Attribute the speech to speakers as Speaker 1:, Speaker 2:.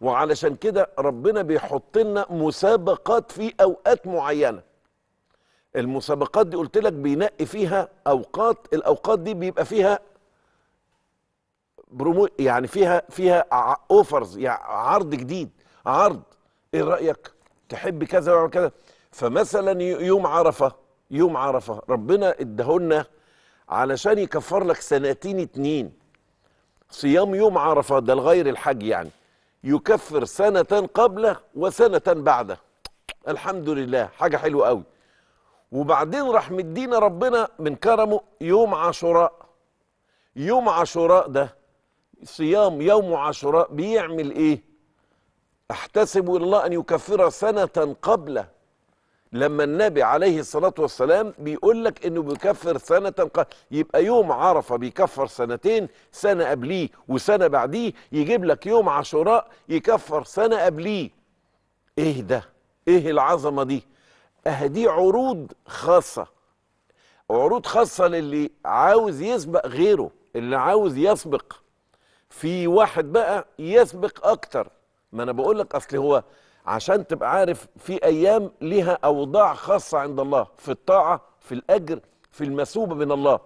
Speaker 1: وعلشان كده ربنا بيحط لنا مسابقات في اوقات معينه المسابقات دي قلت لك بينقي فيها اوقات الاوقات دي بيبقى فيها برومو يعني فيها فيها اوفرز يعني عرض جديد عرض ايه رايك تحب كذا ولا كذا فمثلا يوم عرفه يوم عرفه ربنا ادهولنا علشان يكفر لك سنتين اتنين صيام يوم عرفه ده لغير الحج يعني يكفر سنة قبله وسنة بعده الحمد لله حاجة حلوة قوي وبعدين راح مدينا ربنا من كرمه يوم عاشوراء يوم عاشوراء ده صيام يوم عاشوراء بيعمل ايه احتسب الله ان يكفر سنة قبله لما النبي عليه الصلاة والسلام بيقول لك انه بيكفر سنة يبقى يوم عرفة بيكفر سنتين سنة قبليه وسنة بعديه يجيب لك يوم عاشوراء يكفر سنة قبليه ايه ده ايه العظمة دي اه دي عروض خاصة عروض خاصة للي عاوز يسبق غيره اللي عاوز يسبق في واحد بقى يسبق اكتر ما انا بقول لك اصل هو عشان تبقى عارف في ايام لها اوضاع خاصه عند الله في الطاعه في الاجر في المثوبه من الله